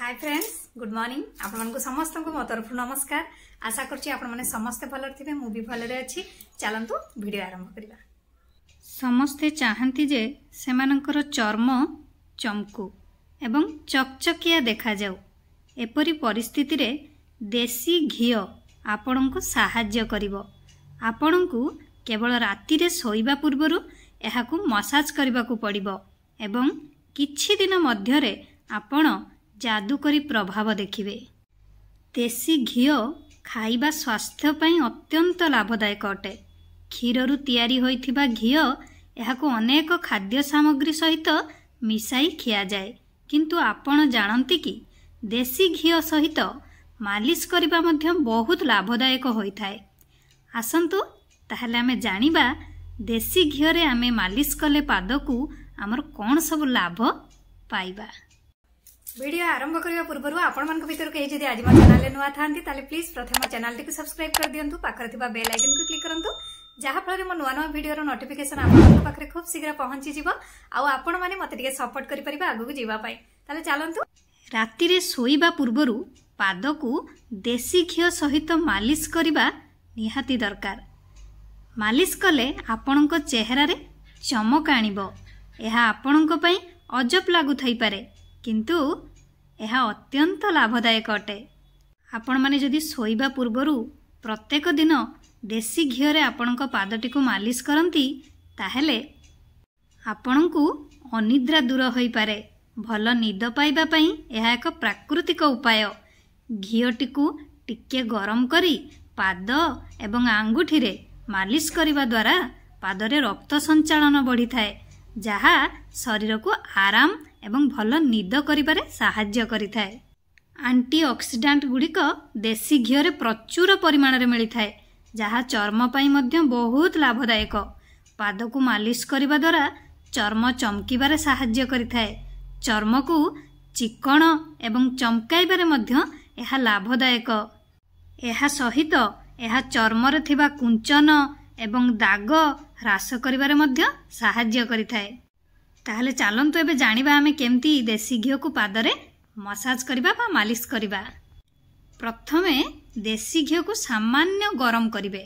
high friends good morning ଆପଣମାନଙ୍କୁ ସମସ୍ତଙ୍କୁ ମୋ ତରଫରୁ ନମସ୍କାର ଆଶା କରୁଛି ଆପଣମାନେ ସମସ୍ତେ ଭଲରେ ଥିବେ ମୁଁ ବି ଭଲରେ ଅଛି ଚାଲନ୍ତୁ ଭିଡ଼ିଓ ଆରମ୍ଭ କରିବା ସମସ୍ତେ ଚାହାନ୍ତି ଯେ ସେମାନଙ୍କର ଚର୍ମ ଚମକୁ ଏବଂ ଚକଚକିଆ ଦେଖାଯାଉ ଏପରି ପରିସ୍ଥିତିରେ ଦେଶୀ ଘିଅ ଆପଣଙ୍କୁ ସାହାଯ୍ୟ କରିବ ଆପଣଙ୍କୁ କେବଳ ରାତିରେ ଶୋଇବା ପୂର୍ବରୁ ଏହାକୁ ମସାଜ କରିବାକୁ ପଡ଼ିବ ଏବଂ କିଛି ଦିନ ମଧ୍ୟରେ ଆପଣ ଯାଦୁକରୀ ପ୍ରଭାବ ଦେଖିବେ ଦେଶୀ ଘିଅ ଖାଇବା ସ୍ୱାସ୍ଥ୍ୟ ପାଇଁ ଅତ୍ୟନ୍ତ ଲାଭଦାୟକ ଅଟେ କ୍ଷୀରରୁ ତିଆରି ହୋଇଥିବା ଘିଅ ଏହାକୁ ଅନେକ ଖାଦ୍ୟ ସାମଗ୍ରୀ ସହିତ ମିଶାଇ ଖିଆଯାଏ କିନ୍ତୁ ଆପଣ ଜାଣନ୍ତି କି ଦେଶୀ ଘିଅ ସହିତ ମାଲିସ୍ କରିବା ମଧ୍ୟ ବହୁତ ଲାଭଦାୟକ ହୋଇଥାଏ ଆସନ୍ତୁ ତାହେଲେ ଆମେ ଜାଣିବା ଦେଶୀ ଘିଅରେ ଆମେ ମାଲିସ୍ କଲେ ପାଦକୁ ଆମର କ'ଣ ସବୁ ଲାଭ ପାଇବା ଭିଡିଓ ଆରମ୍ଭ କରିବା ପୂର୍ବରୁ ଆପଣମାନଙ୍କ ଭିତରୁ କେହି ଯଦି ଆଜି ମୋ ଚ୍ୟାନେଲରେ ନୂଆ ଥାନ୍ତି ତାହେଲେ ପ୍ଲିଜ୍ ପ୍ରଥମେ ଚ୍ୟାନେଲଟିକୁ ସବସ୍କ୍ରାଇବ୍ କରିଦିଅନ୍ତୁ ପାଖରେ ଥିବା ବେଲ୍ ଆଇକନ୍କୁ କ୍ଲିକ୍ କରନ୍ତୁ ଯାହାଫଳରେ ମୋ ନୂଆ ନୂଆ ଭିଡିଓର ନୋଟିଫିକେସନ୍ ଆପଣଙ୍କ ପାଖରେ ଖୁବ୍ ଶୀଘ୍ର ପହଞ୍ଚିଯିବ ଆଉ ଆପଣମାନେ ମୋତେ ଟିକେ ସପୋର୍ଟ କରିପାରିବେ ଆଗକୁ ଯିବା ପାଇଁ ତାହେଲେ ଚାଲନ୍ତୁ ରାତିରେ ଶୋଇବା ପୂର୍ବରୁ ପାଦକୁ ଦେଶୀ ଘିଅ ସହିତ ମାଲିସ୍ କରିବା ନିହାତି ଦରକାର ମାଲିସ୍ କଲେ ଆପଣଙ୍କ ଚେହେରାରେ ଚମକ ଆଣିବ ଏହା ଆପଣଙ୍କ ପାଇଁ ଅଜବ ଲାଗୁଥାଇପାରେ କିନ୍ତୁ ଏହା ଅତ୍ୟନ୍ତ ଲାଭଦାୟକ ଅଟେ ଆପଣମାନେ ଯଦି ଶୋଇବା ପୂର୍ବରୁ ପ୍ରତ୍ୟେକ ଦିନ ଦେଶୀ ଘିଅରେ ଆପଣଙ୍କ ପାଦଟିକୁ ମାଲିସ୍ କରନ୍ତି ତାହେଲେ ଆପଣଙ୍କୁ ଅନିଦ୍ରା ଦୂର ହୋଇପାରେ ଭଲ ନିଦ ପାଇବା ପାଇଁ ଏହା ଏକ ପ୍ରାକୃତିକ ଉପାୟ ଘିଅଟିକୁ ଟିକିଏ ଗରମ କରି ପାଦ ଏବଂ ଆଙ୍ଗୁଠିରେ ମାଲିସ୍ କରିବା ଦ୍ୱାରା ପାଦରେ ରକ୍ତ ସଞ୍ଚାଳନ ବଢ଼ିଥାଏ ଯାହା ଶରୀରକୁ ଆରାମ ଏବଂ ଭଲ ନିଦ କରିବାରେ ସାହାଯ୍ୟ କରିଥାଏ ଆଣ୍ଟି ଆଣ୍ଟିଅକ୍ସିଡାଣ୍ଟ ଗୁଡ଼ିକ ଦେଶୀ ଘିଅରେ ପ୍ରଚୁର ପରିମାଣରେ ମିଳିଥାଏ ଯାହା ଚର୍ମ ପାଇଁ ମଧ୍ୟ ବହୁତ ଲାଭଦାୟକ ପାଦକୁ ମାଲିସ କରିବା ଦ୍ୱାରା ଚର୍ମ ଚମକିବାରେ ସାହାଯ୍ୟ କରିଥାଏ ଚର୍ମକୁ ଚିକଣ ଏବଂ ଚମକାଇବାରେ ମଧ୍ୟ ଏହା ଲାଭଦାୟକ ଏହା ସହିତ ଏହା ଚର୍ମରେ ଥିବା କୁଞ୍ଚନ ଏବଂ ଦାଗ ହ୍ରାସ କରିବାରେ ମଧ୍ୟ ସାହାଯ୍ୟ କରିଥାଏ ତାହେଲେ ଚାଲନ୍ତୁ ଏବେ ଜାଣିବା ଆମେ କେମିତି ଦେଶୀ ଘିଅକୁ ପାଦରେ ମସାଜ କରିବା ବା ମାଲିସ କରିବା ପ୍ରଥମେ ଦେଶୀ ଘିଅକୁ ସାମାନ୍ୟ ଗରମ କରିବେ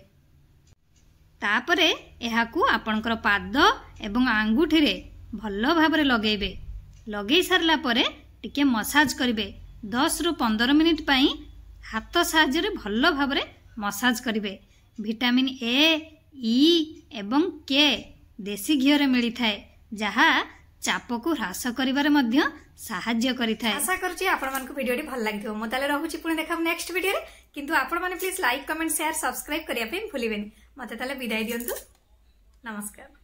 ତାପରେ ଏହାକୁ ଆପଣଙ୍କର ପାଦ ଏବଂ ଆଙ୍ଗୁଠିରେ ଭଲ ଭାବରେ ଲଗାଇବେ ଲଗାଇ ସାରିଲା ପରେ ଟିକେ ମସାଜ କରିବେ ଦଶରୁ ପନ୍ଦର ମିନିଟ୍ ପାଇଁ ହାତ ସାହାଯ୍ୟରେ ଭଲ ଭାବରେ ମସାଜ କରିବେ ଭିଟାମିନ୍ ଏ ଇ ଏବଂ କେ ଦେଶୀ ଘିଅରେ ମିଳିଥାଏ ଯାହା ଚାପକୁ ହ୍ରାସ କରିବାରେ ମଧ୍ୟ ସାହାଯ୍ୟ କରିଥାଏ ଆଶା କରୁଛି ଆପଣମାନଙ୍କୁ ଭିଡ଼ିଓଟି ଭଲ ଲାଗିଥିବ ମୁଁ ତାହେଲେ ରହୁଛି ପୁଣି ଦେଖାବୁ ନେକ୍ସଟ ଭିଡ଼ିଓରେ କିନ୍ତୁ ଆପଣମାନେ please like comment share subscribe କରିବା ପାଇଁ ଭୁଲିବେନି ମୋତେ ତାହେଲେ ବିଦାୟ ଦିଅନ୍ତୁ ନମସ୍କାର